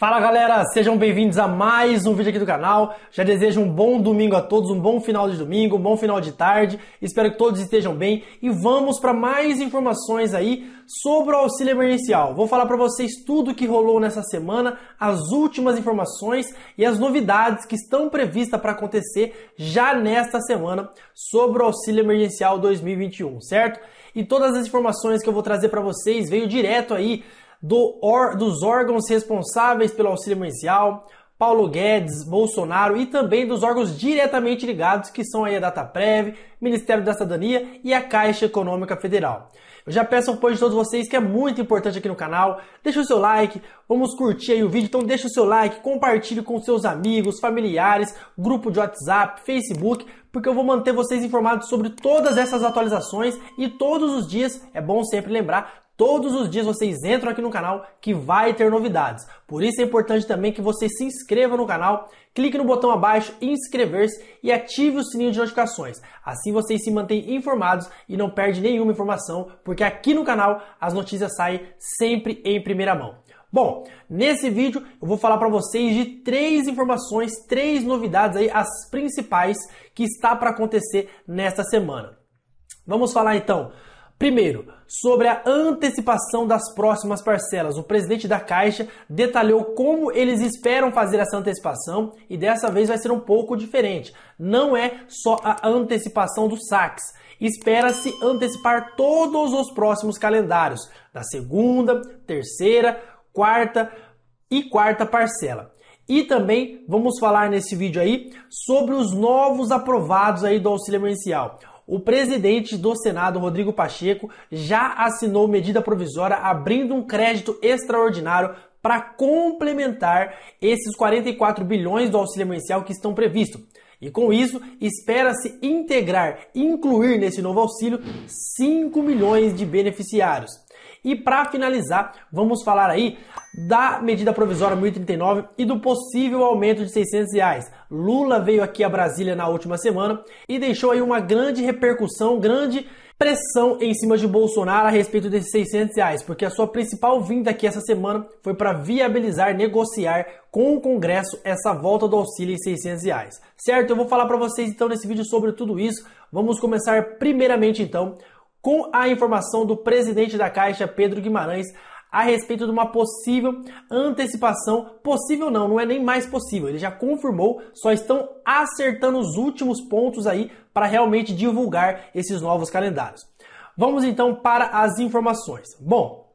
Fala galera, sejam bem-vindos a mais um vídeo aqui do canal. Já desejo um bom domingo a todos, um bom final de domingo, um bom final de tarde. Espero que todos estejam bem e vamos para mais informações aí sobre o auxílio emergencial. Vou falar para vocês tudo o que rolou nessa semana, as últimas informações e as novidades que estão previstas para acontecer já nesta semana sobre o auxílio emergencial 2021, certo? E todas as informações que eu vou trazer para vocês veio direto aí do or, dos órgãos responsáveis pelo auxílio emergencial, Paulo Guedes, Bolsonaro e também dos órgãos diretamente ligados, que são aí a Dataprev, Ministério da Cidadania e a Caixa Econômica Federal. Eu já peço apoio de todos vocês, que é muito importante aqui no canal. Deixa o seu like, vamos curtir aí o vídeo, então deixa o seu like, compartilhe com seus amigos, familiares, grupo de WhatsApp, Facebook, porque eu vou manter vocês informados sobre todas essas atualizações e todos os dias, é bom sempre lembrar, Todos os dias vocês entram aqui no canal que vai ter novidades. Por isso é importante também que você se inscreva no canal, clique no botão abaixo inscrever-se e ative o sininho de notificações. Assim vocês se mantêm informados e não perde nenhuma informação, porque aqui no canal as notícias saem sempre em primeira mão. Bom, nesse vídeo eu vou falar para vocês de três informações, três novidades aí, as principais que está para acontecer nesta semana. Vamos falar então Primeiro, sobre a antecipação das próximas parcelas. O presidente da Caixa detalhou como eles esperam fazer essa antecipação e dessa vez vai ser um pouco diferente. Não é só a antecipação dos saques. Espera-se antecipar todos os próximos calendários, da segunda, terceira, quarta e quarta parcela. E também vamos falar nesse vídeo aí sobre os novos aprovados aí do auxílio emergencial. O presidente do Senado, Rodrigo Pacheco, já assinou medida provisória abrindo um crédito extraordinário para complementar esses 44 bilhões do auxílio emergencial que estão previstos. E com isso, espera-se integrar, incluir nesse novo auxílio 5 milhões de beneficiários. E para finalizar, vamos falar aí da medida provisória 1039 e do possível aumento de 600 reais. Lula veio aqui a Brasília na última semana e deixou aí uma grande repercussão, grande pressão em cima de Bolsonaro a respeito desses 600 reais, porque a sua principal vinda aqui essa semana foi para viabilizar, negociar com o Congresso essa volta do auxílio em 600 reais. Certo? Eu vou falar para vocês então nesse vídeo sobre tudo isso. Vamos começar primeiramente então com a informação do presidente da Caixa, Pedro Guimarães, a respeito de uma possível antecipação. Possível não, não é nem mais possível. Ele já confirmou, só estão acertando os últimos pontos aí para realmente divulgar esses novos calendários. Vamos então para as informações. Bom,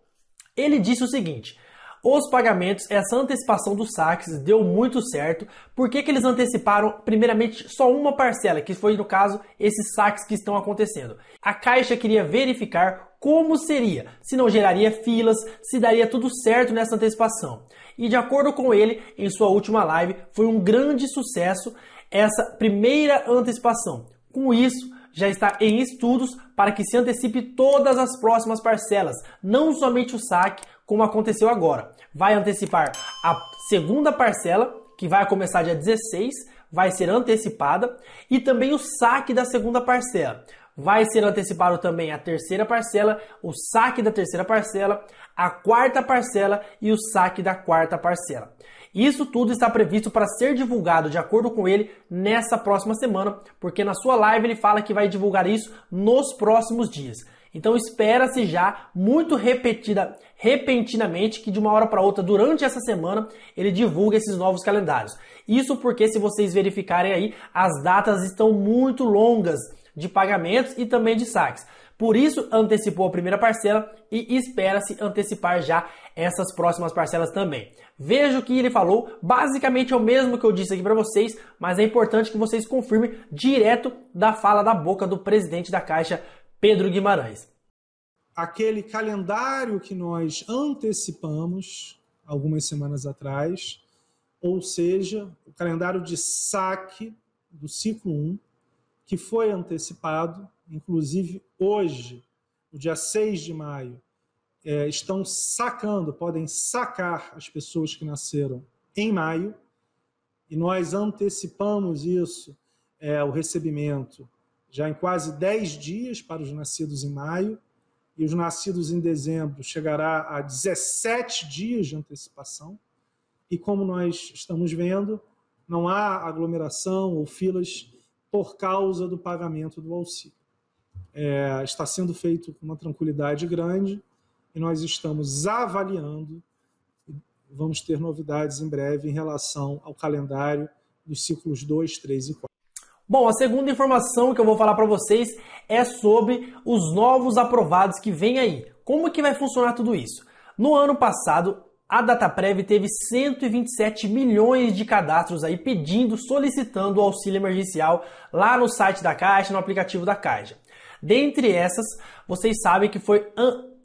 ele disse o seguinte: os pagamentos, essa antecipação dos saques deu muito certo. Por que, que eles anteciparam, primeiramente, só uma parcela, que foi, no caso, esses saques que estão acontecendo? A Caixa queria verificar como seria, se não geraria filas, se daria tudo certo nessa antecipação. E de acordo com ele, em sua última live, foi um grande sucesso essa primeira antecipação. Com isso, já está em estudos para que se antecipe todas as próximas parcelas, não somente o saque, como aconteceu agora. Vai antecipar a segunda parcela, que vai começar dia 16, vai ser antecipada, e também o saque da segunda parcela. Vai ser antecipado também a terceira parcela, o saque da terceira parcela, a quarta parcela e o saque da quarta parcela. Isso tudo está previsto para ser divulgado, de acordo com ele, nessa próxima semana, porque na sua live ele fala que vai divulgar isso nos próximos dias. Então espera-se já muito repetida, repentinamente, que de uma hora para outra, durante essa semana, ele divulgue esses novos calendários. Isso porque, se vocês verificarem aí, as datas estão muito longas de pagamentos e também de saques. Por isso, antecipou a primeira parcela e espera-se antecipar já essas próximas parcelas também. Veja o que ele falou, basicamente é o mesmo que eu disse aqui para vocês, mas é importante que vocês confirmem direto da fala da boca do presidente da Caixa Pedro Guimarães. Aquele calendário que nós antecipamos algumas semanas atrás, ou seja, o calendário de saque do ciclo 1, que foi antecipado, inclusive hoje, o dia 6 de maio, é, estão sacando, podem sacar as pessoas que nasceram em maio, e nós antecipamos isso, é, o recebimento, já em quase 10 dias para os nascidos em maio, e os nascidos em dezembro chegará a 17 dias de antecipação. E como nós estamos vendo, não há aglomeração ou filas por causa do pagamento do auxílio. É, está sendo feito com uma tranquilidade grande e nós estamos avaliando. Vamos ter novidades em breve em relação ao calendário dos ciclos 2, 3 e 4. Bom, a segunda informação que eu vou falar para vocês é sobre os novos aprovados que vem aí. Como que vai funcionar tudo isso? No ano passado, a Dataprev teve 127 milhões de cadastros aí pedindo, solicitando o auxílio emergencial lá no site da Caixa, no aplicativo da Caixa. Dentre essas, vocês sabem que foi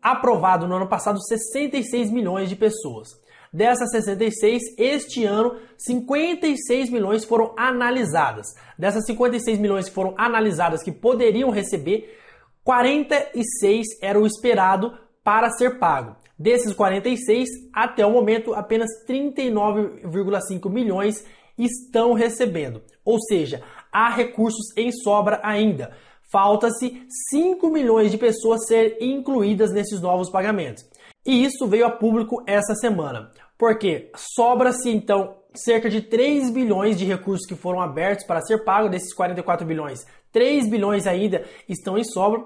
aprovado no ano passado 66 milhões de pessoas. Dessas 66, este ano, 56 milhões foram analisadas. Dessas 56 milhões que foram analisadas que poderiam receber, 46 era o esperado para ser pago. Desses 46, até o momento, apenas 39,5 milhões estão recebendo. Ou seja, há recursos em sobra ainda. Falta-se 5 milhões de pessoas serem incluídas nesses novos pagamentos. E isso veio a público essa semana, porque sobra-se então cerca de 3 bilhões de recursos que foram abertos para ser pago desses 44 bilhões. 3 bilhões ainda estão em sobra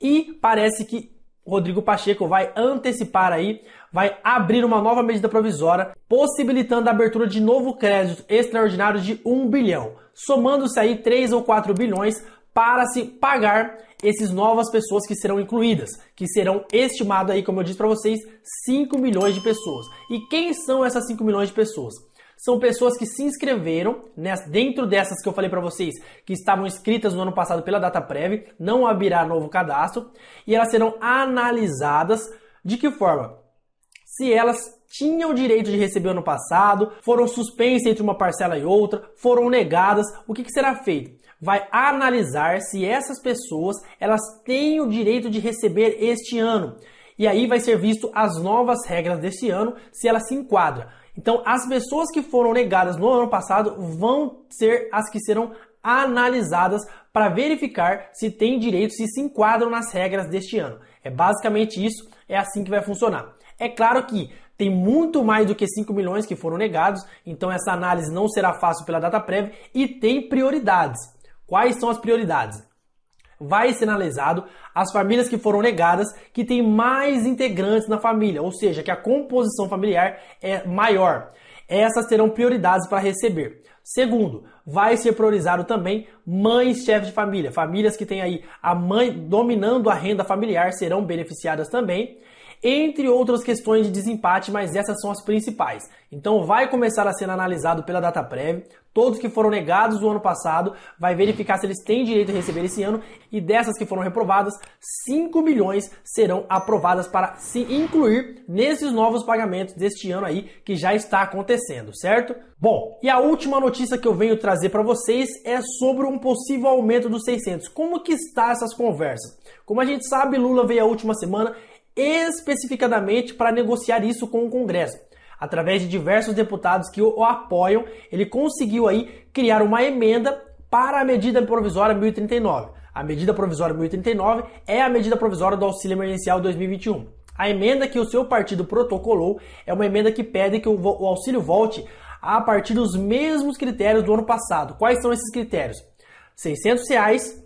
e parece que Rodrigo Pacheco vai antecipar aí, vai abrir uma nova medida provisória, possibilitando a abertura de novo crédito extraordinário de 1 bilhão, somando-se aí 3 ou 4 bilhões para se pagar essas novas pessoas que serão incluídas, que serão estimado aí, como eu disse para vocês, 5 milhões de pessoas. E quem são essas 5 milhões de pessoas? São pessoas que se inscreveram né, dentro dessas que eu falei para vocês, que estavam inscritas no ano passado pela data prévia, não abrirá novo cadastro, e elas serão analisadas de que forma? Se elas tinham o direito de receber ano passado, foram suspensas entre uma parcela e outra, foram negadas, o que, que será feito? vai analisar se essas pessoas elas têm o direito de receber este ano. E aí vai ser visto as novas regras deste ano, se ela se enquadra. Então, as pessoas que foram negadas no ano passado vão ser as que serão analisadas para verificar se têm direito, se se enquadram nas regras deste ano. É basicamente isso, é assim que vai funcionar. É claro que tem muito mais do que 5 milhões que foram negados, então essa análise não será fácil pela data prévia e tem prioridades. Quais são as prioridades? Vai ser analisado as famílias que foram negadas que têm mais integrantes na família, ou seja, que a composição familiar é maior. Essas terão prioridades para receber. Segundo, vai ser priorizado também mães chefes de família. Famílias que têm aí a mãe dominando a renda familiar serão beneficiadas também entre outras questões de desempate, mas essas são as principais. Então vai começar a ser analisado pela data prévia. todos que foram negados no ano passado, vai verificar se eles têm direito a receber esse ano, e dessas que foram reprovadas, 5 milhões serão aprovadas para se incluir nesses novos pagamentos deste ano aí que já está acontecendo, certo? Bom, e a última notícia que eu venho trazer para vocês é sobre um possível aumento dos 600. Como que está essas conversas? Como a gente sabe, Lula veio a última semana especificadamente para negociar isso com o Congresso. Através de diversos deputados que o apoiam, ele conseguiu aí criar uma emenda para a medida provisória 1039. A medida provisória 1039 é a medida provisória do auxílio emergencial 2021. A emenda que o seu partido protocolou é uma emenda que pede que o auxílio volte a partir dos mesmos critérios do ano passado. Quais são esses critérios? R$ 600 reais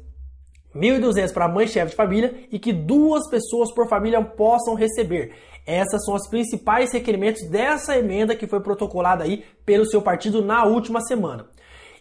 1.200 para mãe chefe de família e que duas pessoas por família possam receber. Essas são os principais requerimentos dessa emenda que foi protocolada aí pelo seu partido na última semana.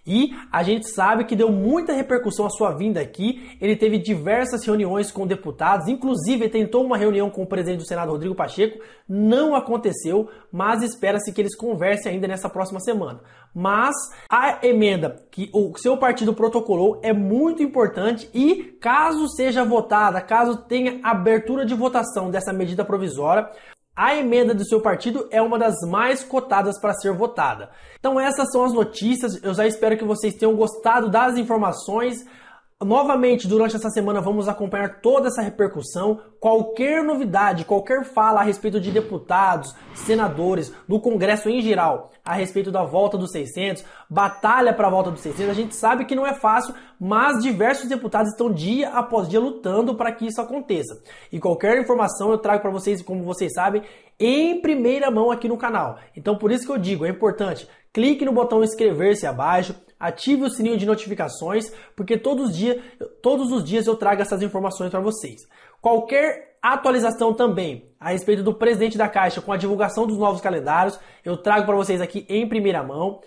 E a gente sabe que deu muita repercussão a sua vinda aqui. Ele teve diversas reuniões com deputados, inclusive tentou uma reunião com o presidente do Senado, Rodrigo Pacheco. Não aconteceu, mas espera-se que eles conversem ainda nessa próxima semana. Mas a emenda que o seu partido protocolou é muito importante e, caso seja votada, caso tenha abertura de votação dessa medida provisória, a emenda do seu partido é uma das mais cotadas para ser votada. Então essas são as notícias. Eu já espero que vocês tenham gostado das informações. Novamente, durante essa semana, vamos acompanhar toda essa repercussão. Qualquer novidade, qualquer fala a respeito de deputados, senadores, do Congresso em geral, a respeito da volta dos 600, batalha para a volta dos 600, a gente sabe que não é fácil, mas diversos deputados estão dia após dia lutando para que isso aconteça. E qualquer informação eu trago para vocês, como vocês sabem, em primeira mão aqui no canal. Então, por isso que eu digo, é importante, clique no botão inscrever-se abaixo ative o sininho de notificações, porque todos, dias, todos os dias eu trago essas informações para vocês. Qualquer atualização também a respeito do presidente da Caixa com a divulgação dos novos calendários, eu trago para vocês aqui em primeira mão.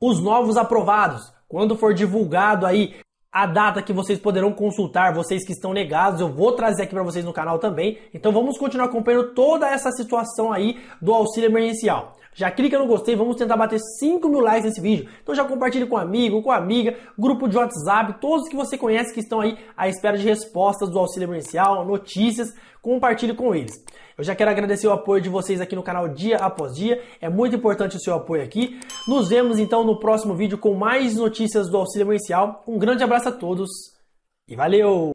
Os novos aprovados, quando for divulgado aí a data que vocês poderão consultar, vocês que estão negados, eu vou trazer aqui para vocês no canal também. Então vamos continuar acompanhando toda essa situação aí do auxílio emergencial. Já clica no gostei, vamos tentar bater 5 mil likes nesse vídeo. Então já compartilhe com amigo, com amiga, grupo de WhatsApp, todos que você conhece que estão aí à espera de respostas do auxílio emergencial, notícias, compartilhe com eles. Eu já quero agradecer o apoio de vocês aqui no canal dia após dia, é muito importante o seu apoio aqui. Nos vemos então no próximo vídeo com mais notícias do auxílio emergencial. Um grande abraço a todos e valeu!